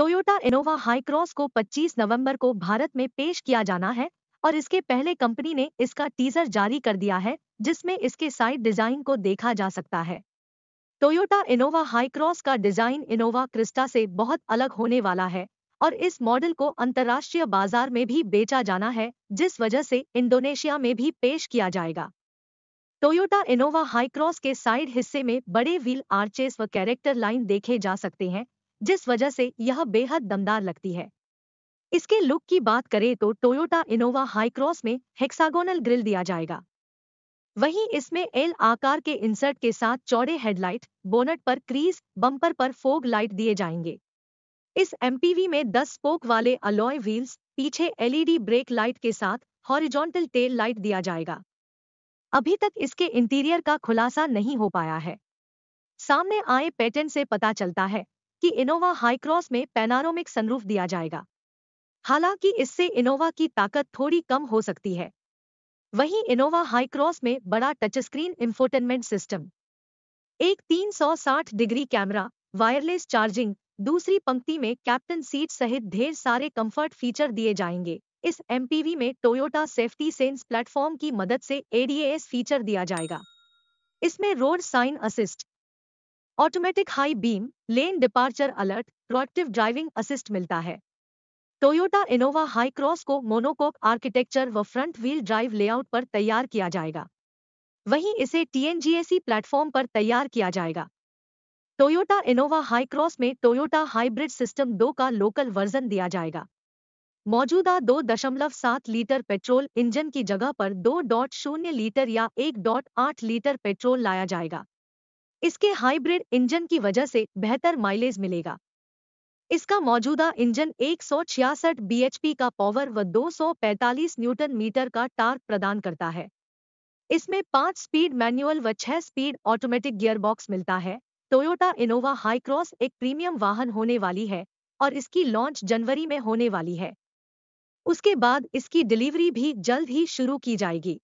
Toyota Innova Hycross को 25 नवंबर को भारत में पेश किया जाना है और इसके पहले कंपनी ने इसका टीजर जारी कर दिया है जिसमें इसके साइड डिजाइन को देखा जा सकता है टोयोटा इनोवा हाई क्रॉस का डिजाइन इनोवा क्रिस्टा से बहुत अलग होने वाला है और इस मॉडल को अंतर्राष्ट्रीय बाजार में भी बेचा जाना है जिस वजह से इंडोनेशिया में भी पेश किया जाएगा टोयोटा इनोवा हाईक्रॉस के साइड हिस्से में बड़े व्हील आर्चेस व कैरेक्टर लाइन देखे जा सकते हैं जिस वजह से यह बेहद दमदार लगती है इसके लुक की बात करें तो टोयोटा इनोवा हाईक्रॉस में हेक्सागोनल ग्रिल दिया जाएगा वहीं इसमें एल आकार के इंसर्ट के साथ चौड़े हेडलाइट बोनट पर क्रीज बम्पर पर फोग लाइट दिए जाएंगे इस एमपीवी में 10 स्पोक वाले अलॉय व्हील्स पीछे एलईडी ब्रेक लाइट के साथ हॉरिजॉन्टल टेल लाइट दिया जाएगा अभी तक इसके इंटीरियर का खुलासा नहीं हो पाया है सामने आए पेटेंट से पता चलता है कि इनोवा हाईक्रॉस में पैनारोमिक सनरूफ दिया जाएगा हालांकि इससे इनोवा की ताकत थोड़ी कम हो सकती है वहीं इनोवा हाईक्रॉस में बड़ा टच स्क्रीन इंफोटेनमेंट सिस्टम एक 360 डिग्री कैमरा वायरलेस चार्जिंग दूसरी पंक्ति में कैप्टन सीट सहित ढेर सारे कंफर्ट फीचर दिए जाएंगे इस एमपीवी में टोयोटा सेफ्टी सेंस प्लेटफॉर्म की मदद से एडीएस फीचर दिया जाएगा इसमें road sign assist automatic high beam lane departure alert proactive driving assist मिलता है टोयोटा इनोवा हाई क्रॉस को मोनोकोक आर्किटेक्चर व फ्रंट व्हील ड्राइव लेआउट पर तैयार किया जाएगा वहीं इसे टीएनजीएसी प्लेटफॉर्म पर तैयार किया जाएगा टोयोटा इनोवा हाई क्रॉस में टोयोटा हाइब्रिड सिस्टम 2 का लोकल वर्जन दिया जाएगा मौजूदा 2.7 लीटर पेट्रोल इंजन की जगह पर 2.0 लीटर या 1.8 लीटर पेट्रोल लाया जाएगा इसके हाइब्रिड इंजन की वजह से बेहतर माइलेज मिलेगा इसका मौजूदा इंजन 166 bhp का पावर व 245 न्यूटन मीटर का टार्क प्रदान करता है इसमें पांच स्पीड मैनुअल व छह स्पीड ऑटोमेटिक गियरबॉक्स मिलता है टोयोटा इनोवा हाईक्रॉस एक प्रीमियम वाहन होने वाली है और इसकी लॉन्च जनवरी में होने वाली है उसके बाद इसकी डिलीवरी भी जल्द ही शुरू की जाएगी